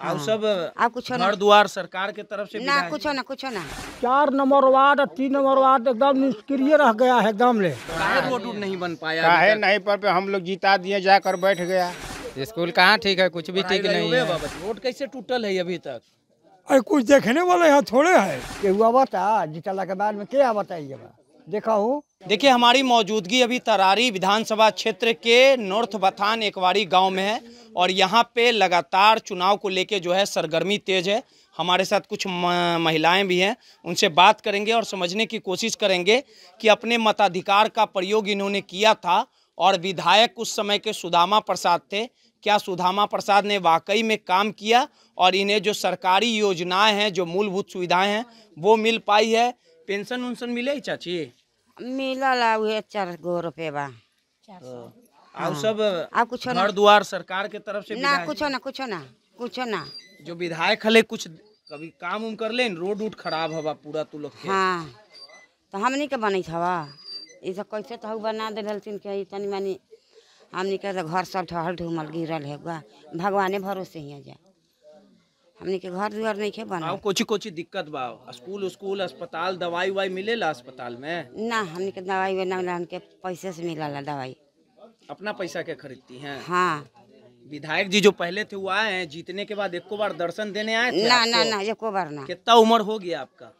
आप हाँ। सब आप कुछ घर द्वार सरकार के तरफ से ना कुछ ना कुछ ना चार नंबर वार्ड और तीन नंबर वार्ड एकदम निष्क्रिय रह गया है एकदम ले नहीं बन पाया नहीं पर पे हम लोग जीता दिए जाकर बैठ गया स्कूल कहाँ ठीक है कुछ भी ठीक नहीं है रोड कैसे टूटल है अभी तक अरे कुछ देखने वाले यहाँ थोड़े है जीतला के बाद में क्या बताइए देखा हूँ देखिए हमारी मौजूदगी अभी तरारी विधानसभा क्षेत्र के नॉर्थ बथान एकवाड़ी गांव में है और यहाँ पे लगातार चुनाव को लेके जो है सरगर्मी तेज है हमारे साथ कुछ महिलाएं भी हैं उनसे बात करेंगे और समझने की कोशिश करेंगे कि अपने मताधिकार का प्रयोग इन्होंने किया था और विधायक उस समय के सुदामा प्रसाद थे क्या सुदामा प्रसाद ने वाकई में काम किया और इन्हें जो सरकारी योजनाएं हैं जो मूलभूत सुविधाएं हैं वो मिल पाई है पेंशन उन्सन मिले चाची मिला मिलल उहे चार गो रुपये बा आप हाँ। सब आप कुछ घर द्वार सरकार के तरफ से ना कुछो ना कुछो ना कुछो ना जो विधायक हले कुछ कभी काम उम कर लेन रोड उड खराब हवा पूरा तू लोग हाँ तो हमनी के बनत हवा ये सब कैसे तो बना दे रहलथिन के तनी मनी हमनी के घर सब ढहल ढूमल गिरल है भगवाने भरोसे ही जा हमने के घर द्वार नहीं के बना कोची कोची दिक्कत बा स्कूल स्कूल अस्पताल दवाई वाई मिले ला अस्पताल में ना हमने के दवाई वे ना मिला के पैसे से मिला ला दवाई अपना पैसा के खरीदती हैं हाँ विधायक जी जो पहले थे वो आए हैं जीतने के बाद एको बार दर्शन देने आए थे ना ना ना एको बार ना कितना उम्र हो गया आपका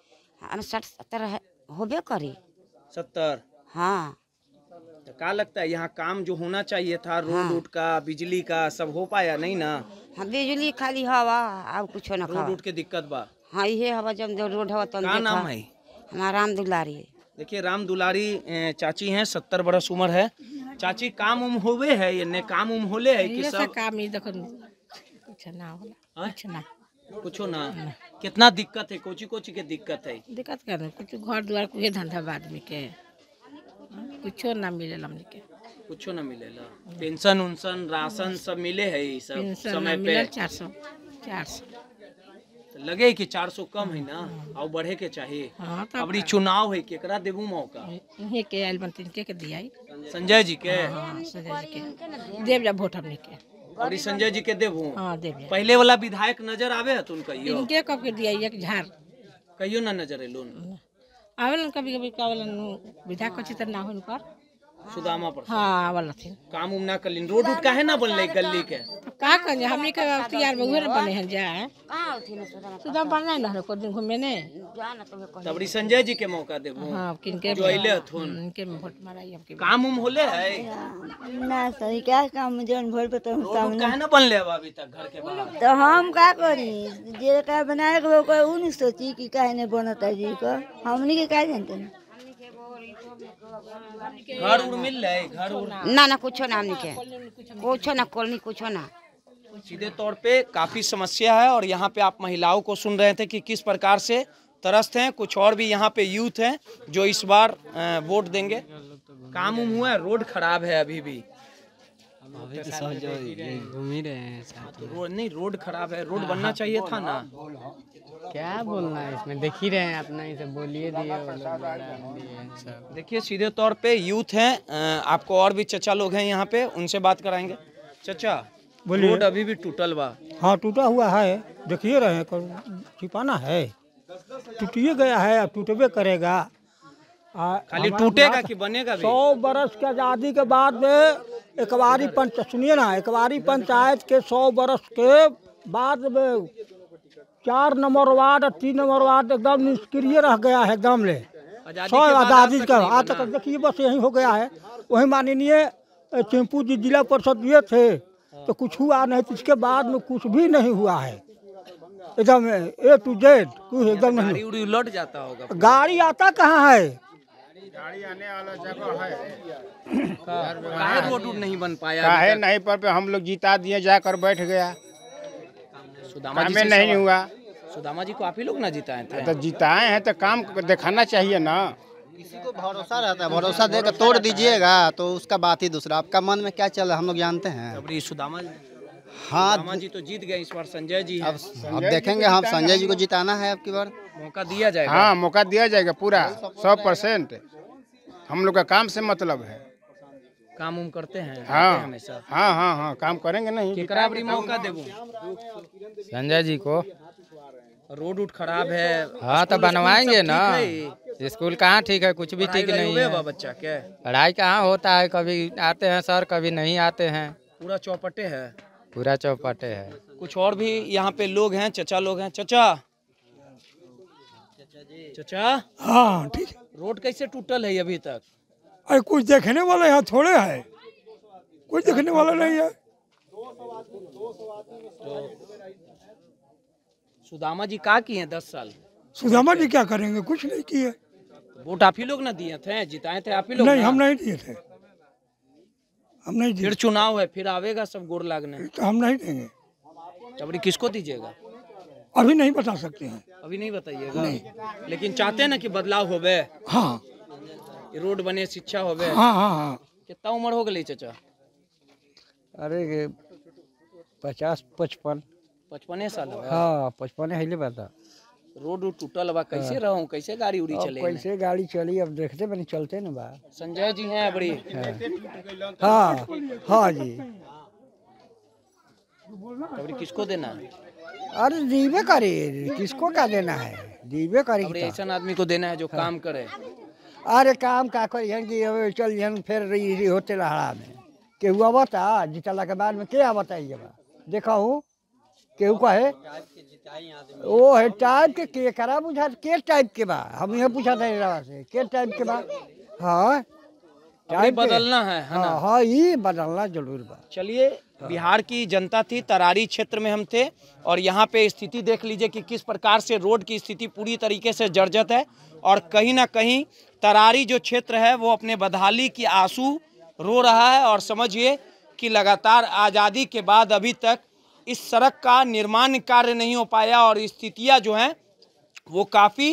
हम साठ सत्तर होबे करी सत्तर हाँ तो क्या लगता है यहाँ काम जो होना चाहिए था रोड हाँ। उड का बिजली का सब हो पाया नहीं ना हाँ बिजली खाली हवा अब कुछ ना खा रोड के दिक्कत बा हाँ ये हवा जब जो रोड हवा तो तो नाम है हमारा राम दुलारी देखिए राम दुलारी चाची हैं सत्तर बरस उम्र है चाची काम उम होवे है ये ने काम उम होले है कि सब काम ही देखो कुछ ना हो कुछ ना कुछ ना कितना दिक्कत है कोची कोची के दिक्कत है दिक्कत क्या कुछ घर द्वार कुछ धंधा बाद में के कुछ ना मिले हमने के कुछ न मिले पेंशन उन्सन राशन सब मिले है सब समय पे चार सौ चार सौ तो लगे कि 400 कम है ना हाँ। आओ बढ़े के चाहिए हाँ, अब तो। चुनाव है केकरा देबू मौका इहे के आयल बन के दिया संजय जी के हाँ, हाँ संजय जी के देव जा वोट के और संजय जी के देबू हां देव पहले वाला विधायक नजर आवे है तुन कहियो इनके कब के दिया एक झार कहियो ना नजर है लोन आवेलन कभी कभी कावलन विधायक को चित्र ना होन पर सुदामा पर हाँ वाला थी काम उम ना कर रोड उठ काहे ना बनले गली के का कर हमने के तैयार में उहे बने हन जा हैं जाए सुदामा बनना है ना को दिन घूमे ने जा तो तबरी संजय जी के मौका देबो हां किनके जो आइले हथुन हम्म, इनके वोट माराई हमके काम उम होले है ना सही तो क्या काम जन भर पे तो सामने काहे ना बनले अभी तक घर के बाहर तो हम का करी जे का बनाए को उ नहीं सोची की काहे ने है जी को हमनी के का जानते हैं घर उड़ मिल ले घर उड़ ना ना कुछ ना हमने के कुछ ना कॉलोनी कुछ ना सीधे तौर पे काफ़ी समस्या है और यहाँ पे आप महिलाओं को सुन रहे थे कि किस प्रकार से तरस्त हैं कुछ और भी यहाँ पे यूथ हैं जो इस बार वोट देंगे काम उम हुआ है रोड खराब है अभी भी तो हाँ, तो नहीं रोड खराब है रोड हाँ, बनना हाँ, चाहिए था ना क्या बोलना है इसमें देख ही रहे हैं अपना इसे बोलिए दिए अच्छा। देखिए सीधे तौर पे यूथ हैं आपको और भी चचा लोग हैं यहाँ पे उनसे बात कराएंगे चचा बोलिए रोड अभी भी टूटल बा हाँ टूटा हुआ है देखिए रहे हैं छिपाना है टूटिए गया है अब टूटबे करेगा खाली टूटेगा कि बनेगा सौ बरस की आज़ादी के बाद में एकवारी पंच सुनिए ना एकवारी पंचायत के सौ बरस के बाद में चार नंबर वार्ड तीन नंबर वार्ड एकदम निष्क्रिय रह गया है एकदम ले सौ आज़ादी का आज तक देखिए बस यही हो गया है वही माननीय चिंपू जी जिला परिषद ये थे तो कुछ हुआ नहीं इसके बाद में कुछ भी नहीं हुआ है एकदम ए टू जेड कुछ एकदम नहीं जाता गाड़ी आता कहाँ है गाड़ी आने वाला जगह है नहीं बन पाया है नहीं पर पे हम लोग जीता दिए जाकर बैठ गया सुदामा जी नहीं हुआ सुदामा जी को आप ही लोग ना जिताए थे तो जिताए हैं तो काम दिखाना चाहिए ना किसी को भरोसा रहता है भरोसा देकर तोड़ दीजिएगा तो उसका बात ही दूसरा आपका मन में क्या चल रहा हम लोग जानते हैं सुदामा हाँ जी तो जीत गए इस बार संजय जी अब अब देखेंगे हम हाँ, संजय जी को जिताना है आपकी बार मौका दिया जाएगा हाँ मौका दिया जाएगा पूरा सौ परसेंट हम लोग का काम से मतलब है काम उम करते हैं हाँ हमेशा हाँ हाँ हाँ काम करेंगे नहीं मौका देव संजय जी को रोड उठ खराब है हाँ तो बनवाएंगे ना स्कूल कहाँ ठीक है कुछ भी ठीक नहीं है बच्चा के पढ़ाई कहाँ होता है कभी आते हैं सर कभी नहीं आते हैं पूरा चौपटे है पूरा चौपटे है कुछ और भी यहाँ पे लोग हैं चचा लोग हैं चचा चचा जी चचा हाँ ठीक है रोड कैसे टूटल है अभी तक अरे कुछ देखने वाला यहाँ थोड़े है कुछ देखने वाला नहीं है तो सुदामा जी का किए दस साल सुदामा जी क्या करेंगे कुछ नहीं किए वोट आप ही लोग ना दिए थे जिताए थे आप ही लोग नहीं हम नहीं दिए थे हम नहीं फिर चुनाव है फिर आवेगा सब गोर लागने तो हम नहीं देंगे तो किसको दीजिएगा अभी नहीं बता सकते हैं अभी नहीं बताइएगा नहीं लेकिन चाहते हैं ना कि बदलाव हो गए हाँ रोड बने शिक्षा हो गए हाँ हाँ हाँ कितना उम्र हो गई चाचा अरे पचास पचपन पचपने साल हाँ पचपने है बता रोड टूटल बा कैसे हाँ। रहो कैसे गाड़ी उड़ी चले कैसे गाड़ी चली अब देखते बने चलते ना बा संजय जी हैं बड़ी हाँ हाँ, हाँ जी तो किसको देना है अरे जीवे करे किसको क्या देना है जीवे करे ऐसा आदमी को देना है जो काम करे अरे काम का कर चल जन फिर होते रहा में केहू आवता जीतला के बाद में के आवता ये बा देखा हूँ केहू कहे वो है टाइप के के करा बुझा के टाइप के बा हम यह पूछा था से के टाइप के बा हाँ टाइम बदलना है हाँ, हाँ ये बदलना जरूर बात चलिए बिहार की जनता थी तरारी क्षेत्र में हम थे और यहाँ पे स्थिति देख लीजिए कि किस प्रकार से रोड की स्थिति पूरी तरीके से जर्जर है और कहीं ना कहीं तरारी जो क्षेत्र है वो अपने बदहाली की आंसू रो रहा है और समझिए कि लगातार आज़ादी के बाद अभी तक इस सड़क का निर्माण कार्य नहीं हो पाया और स्थितियाँ जो हैं वो काफ़ी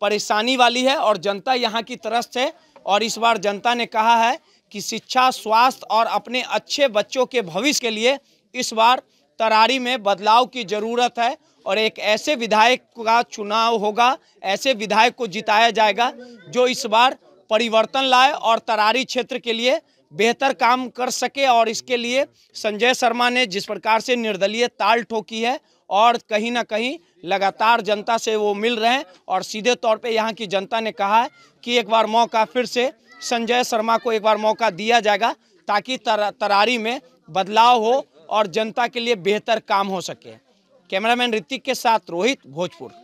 परेशानी वाली है और जनता यहाँ की तरफ से और इस बार जनता ने कहा है कि शिक्षा स्वास्थ्य और अपने अच्छे बच्चों के भविष्य के लिए इस बार तरारी में बदलाव की ज़रूरत है और एक ऐसे विधायक का चुनाव होगा ऐसे विधायक को जिताया जाएगा जो इस बार परिवर्तन लाए और तरारी क्षेत्र के लिए बेहतर काम कर सके और इसके लिए संजय शर्मा ने जिस प्रकार से निर्दलीय ताल ठोकी है और कहीं ना कहीं लगातार जनता से वो मिल रहे हैं और सीधे तौर पे यहाँ की जनता ने कहा है कि एक बार मौका फिर से संजय शर्मा को एक बार मौका दिया जाएगा ताकि तर, तरारी में बदलाव हो और जनता के लिए बेहतर काम हो सके कैमरामैन ऋतिक के साथ रोहित भोजपुर